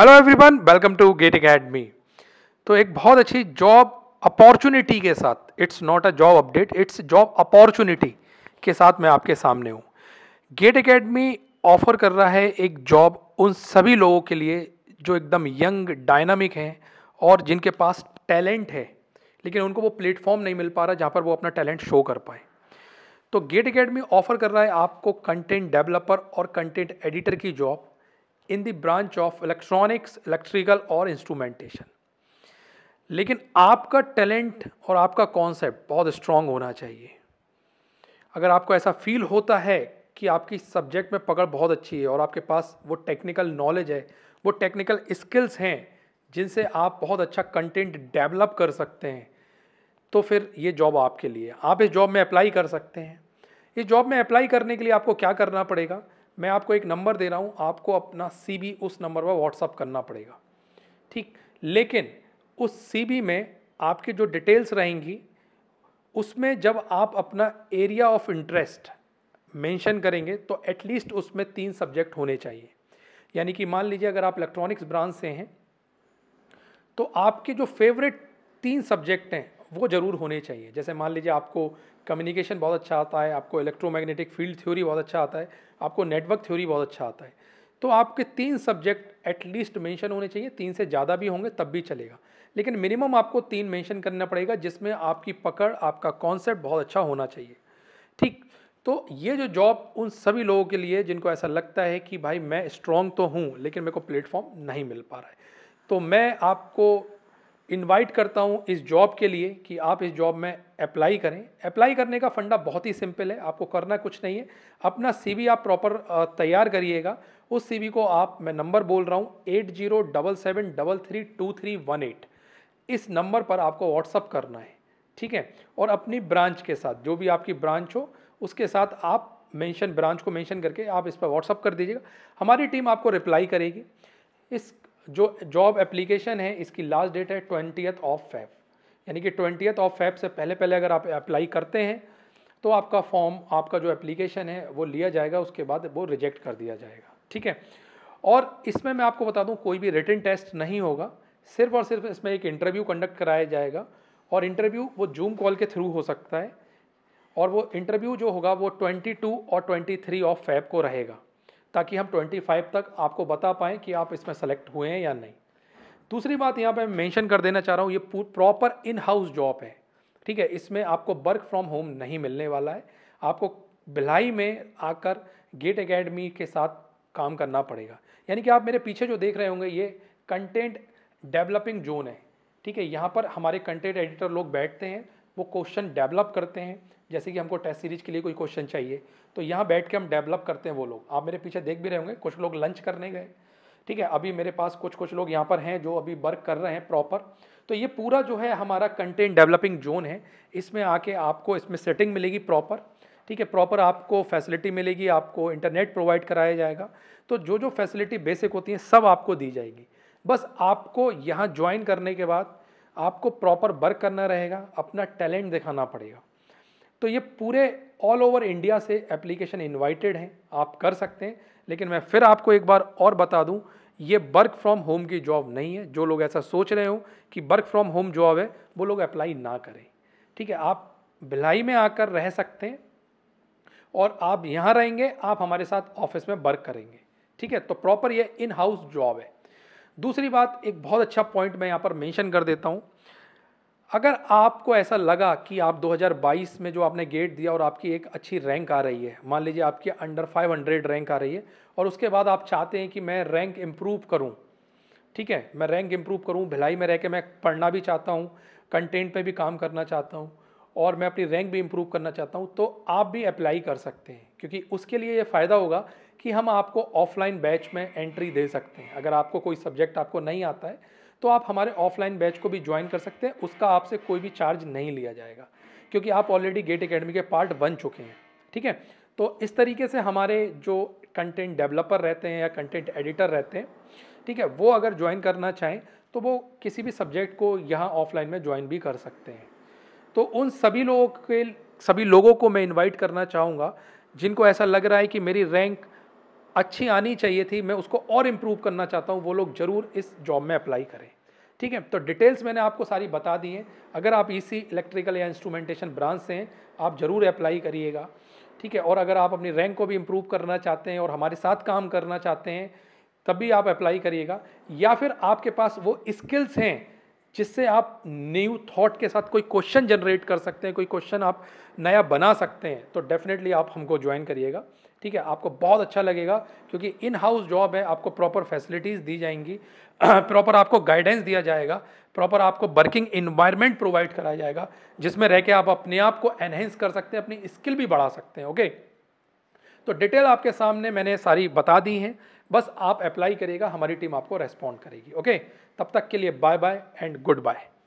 hello everyone welcome to GATE Academy तो एक बहुत अच्छी जॉब अपॉर्चुनिटी के साथ it's not a job update it's job opportunity के साथ मैं आपके सामने हूँ गेट अकेडमी ऑफर कर रहा है एक जॉब उन सभी लोगों के लिए जो एकदम यंग डायनामिक हैं और जिनके पास टैलेंट है लेकिन उनको वो प्लेटफॉर्म नहीं मिल पा रहा जहाँ पर वो अपना टैलेंट शो कर पाए तो गेट अकेडमी ऑफर कर रहा है आपको कंटेंट डेवलपर और कंटेंट एडिटर की job in the branch of electronics electrical और इंस्ट्रूमेंटेशन लेकिन आपका टैलेंट और आपका कॉन्सेप्ट बहुत स्ट्रांग होना चाहिए अगर आपको ऐसा फील होता है कि आपकी सब्जेक्ट में पकड़ बहुत अच्छी है और आपके पास वो टेक्निकल नॉलेज है वो टेक्निकल स्किल्स हैं जिनसे आप बहुत अच्छा कंटेंट डेवलप कर सकते हैं तो फिर ये जॉब आपके लिए आप इस जॉब में अप्लाई कर सकते हैं इस जॉब में अप्लाई करने के लिए आपको क्या करना पड़ेगा मैं आपको एक नंबर दे रहा हूँ आपको अपना सी उस नंबर पर व्हाट्सअप करना पड़ेगा ठीक लेकिन उस सी में आपकी जो डिटेल्स रहेंगी उसमें जब आप अपना एरिया ऑफ इंटरेस्ट मेंशन करेंगे तो एटलीस्ट उसमें तीन सब्जेक्ट होने चाहिए यानी कि मान लीजिए अगर आप इलेक्ट्रॉनिक्स ब्रांच से हैं तो आपके जो फेवरेट तीन सब्जेक्ट हैं वो ज़रूर होने चाहिए जैसे मान लीजिए आपको कम्युनिकेशन बहुत अच्छा आता है आपको इलेक्ट्रोमैग्नेटिक फील्ड थ्योरी बहुत अच्छा आता है आपको नेटवर्क थ्योरी बहुत अच्छा आता है तो आपके तीन सब्जेक्ट एटलीस्ट मेंशन होने चाहिए तीन से ज़्यादा भी होंगे तब भी चलेगा लेकिन मिनिमम आपको तीन मेंशन करना पड़ेगा जिसमें आपकी पकड़ आपका कॉन्सेप्ट बहुत अच्छा होना चाहिए ठीक तो ये जो जॉब उन सभी लोगों के लिए जिनको ऐसा लगता है कि भाई मैं स्ट्रॉन्ग तो हूँ लेकिन मेरे को प्लेटफॉर्म नहीं मिल पा रहा है तो मैं आपको इनवाइट करता हूँ इस जॉब के लिए कि आप इस जॉब में अप्लाई करें अप्लाई करने का फंडा बहुत ही सिंपल है आपको करना कुछ नहीं है अपना सी आप प्रॉपर तैयार करिएगा उस सी को आप मैं नंबर बोल रहा हूँ eight zero double seven double three two three one eight इस नंबर पर आपको व्हाट्सअप करना है ठीक है और अपनी ब्रांच के साथ जो भी आपकी ब्रांच हो उसके साथ आप मेंशन ब्रांच को मेंशन करके आप इस पर व्हाट्सअप कर दीजिएगा हमारी टीम आपको रिप्लाई करेगी इस जो जॉब एप्लीकेशन है इसकी लास्ट डेट है ट्वेंटियथ ऑफ फैफ़ यानी कि ट्वेंटियथ ऑफ फैफ से पहले पहले अगर आप अप्लाई करते हैं तो आपका फॉर्म आपका जो एप्लीकेशन है वो लिया जाएगा उसके बाद वो रिजेक्ट कर दिया जाएगा ठीक है और इसमें मैं आपको बता दूं कोई भी रिटर्न टेस्ट नहीं होगा सिर्फ और सिर्फ इसमें एक इंटरव्यू कंडक्ट कराया जाएगा और इंटरव्यू वो जूम कॉल के थ्रू हो सकता है और वो इंटरव्यू जो होगा वो 22 और 23 ऑफ फैब को रहेगा ताकि हम 25 तक आपको बता पाएँ कि आप इसमें सेलेक्ट हुए हैं या नहीं दूसरी बात यहाँ पे मैं मेंशन कर देना चाह रहा हूँ ये प्रॉपर इन हाउस जॉब है ठीक है इसमें आपको वर्क फ्रॉम होम नहीं मिलने वाला है आपको भिलाई में आकर गेट अकेडमी के साथ काम करना पड़ेगा यानी कि आप मेरे पीछे जो देख रहे होंगे ये कंटेंट डेवलपिंग जोन है ठीक है यहाँ पर हमारे कंटेंट एडिटर लोग बैठते हैं वो क्वेश्चन डेवलप करते हैं जैसे कि हमको टेस्ट सीरीज के लिए कोई क्वेश्चन चाहिए तो यहाँ बैठ के हम डेवलप करते हैं वो लोग आप मेरे पीछे देख भी रहे होंगे कुछ लोग लंच करने गए ठीक है अभी मेरे पास कुछ कुछ लोग यहाँ पर हैं जो अभी वर्क कर रहे हैं प्रॉपर तो ये पूरा जो है हमारा कंटेंट डेवलपिंग जोन है इसमें आके आपको इसमें सेटिंग मिलेगी प्रॉपर ठीक है प्रॉपर आपको फैसिलिटी मिलेगी आपको इंटरनेट प्रोवाइड कराया जाएगा तो जो जो फैसिलिटी बेसिक होती हैं सब आपको दी जाएगी बस आपको यहाँ ज्वाइन करने के बाद आपको प्रॉपर वर्क करना रहेगा अपना टैलेंट दिखाना पड़ेगा तो ये पूरे ऑल ओवर इंडिया से एप्लीकेशन इनवाइटेड हैं आप कर सकते हैं लेकिन मैं फिर आपको एक बार और बता दूं ये वर्क फ्रॉम होम की जॉब नहीं है जो लोग ऐसा सोच रहे हो कि वर्क फ्रॉम होम जॉब है वो लोग अप्लाई ना करें ठीक है आप भिलाई में आकर रह सकते हैं और आप यहाँ रहेंगे आप हमारे साथ ऑफिस में वर्क करेंगे ठीक है तो प्रॉपर ये इन हाउस जॉब है दूसरी बात एक बहुत अच्छा पॉइंट मैं यहाँ पर मेंशन कर देता हूँ अगर आपको ऐसा लगा कि आप 2022 में जो आपने गेट दिया और आपकी एक अच्छी रैंक आ रही है मान लीजिए आपकी अंडर 500 रैंक आ रही है और उसके बाद आप चाहते हैं कि मैं रैंक इम्प्रूव करूँ ठीक है मैं रैंक इम्प्रूव करूँ भिलाई में रह के मैं पढ़ना भी चाहता हूँ कंटेंट पर भी काम करना चाहता हूँ और मैं अपनी रैंक भी इम्प्रूव करना चाहता हूँ तो आप भी अप्लाई कर सकते हैं क्योंकि उसके लिए ये फ़ायदा होगा कि हम आपको ऑफलाइन बैच में एंट्री दे सकते हैं अगर आपको कोई सब्जेक्ट आपको नहीं आता है तो आप हमारे ऑफलाइन बैच को भी ज्वाइन कर सकते हैं उसका आपसे कोई भी चार्ज नहीं लिया जाएगा क्योंकि आप ऑलरेडी गेट अकेडमी के पार्ट बन चुके हैं ठीक है तो इस तरीके से हमारे जो कंटेंट डेवलपर रहते हैं या कंटेंट एडिटर रहते हैं ठीक है वो अगर ज्वाइन करना चाहें तो वो किसी भी सब्जेक्ट को यहाँ ऑफलाइन में ज्वाइन भी कर सकते हैं तो उन सभी लोगों के सभी लोगों को मैं इनवाइट करना चाहूँगा जिनको ऐसा लग रहा है कि मेरी रैंक अच्छी आनी चाहिए थी मैं उसको और इम्प्रूव करना चाहता हूँ वो लोग ज़रूर इस जॉब में अप्लाई करें ठीक है तो डिटेल्स मैंने आपको सारी बता दी हैं अगर आप इसी e इलेक्ट्रिकल या इंस्ट्रूमेंटेशन ब्रांच से हैं आप ज़रूर अप्लाई करिएगा ठीक है और अगर आप अपनी रैंक को भी इम्प्रूव करना चाहते हैं और हमारे साथ काम करना चाहते हैं तब भी आप अप्लाई करिएगा या फिर आपके पास वो स्किल्स हैं जिससे आप न्यू थॉट के साथ कोई क्वेश्चन जनरेट कर सकते हैं कोई क्वेश्चन आप नया बना सकते हैं तो डेफिनेटली आप हमको ज्वाइन करिएगा ठीक है आपको बहुत अच्छा लगेगा क्योंकि इन हाउस जॉब है आपको प्रॉपर फैसिलिटीज़ दी जाएंगी प्रॉपर आपको गाइडेंस दिया जाएगा प्रॉपर आपको वर्किंग इन्वायरमेंट प्रोवाइड कराया जाएगा जिसमें रह के आप अपने आप को एनहेंस कर सकते हैं अपनी स्किल भी बढ़ा सकते हैं ओके तो डिटेल आपके सामने मैंने सारी बता दी हैं बस आप अप्लाई करिएगा हमारी टीम आपको रेस्पॉन्ड करेगी ओके तब तक के लिए bye bye and good bye